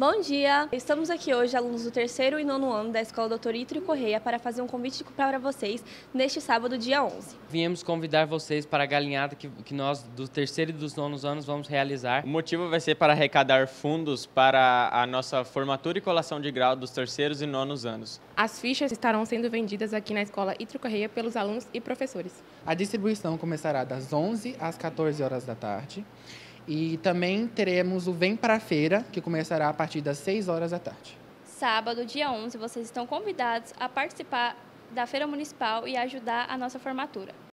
Bom dia! Estamos aqui hoje, alunos do terceiro e nono ano da Escola Doutor Itrio Correia, para fazer um convite para vocês neste sábado, dia 11. Viemos convidar vocês para a galinhada que, que nós, do terceiro e dos nonos anos, vamos realizar. O motivo vai ser para arrecadar fundos para a nossa formatura e colação de grau dos terceiros e nonos anos. As fichas estarão sendo vendidas aqui na Escola Itrio Correia pelos alunos e professores. A distribuição começará das 11 às 14 horas da tarde. E também teremos o Vem para a Feira, que começará a partir das 6 horas da tarde. Sábado, dia 11, vocês estão convidados a participar da Feira Municipal e ajudar a nossa formatura.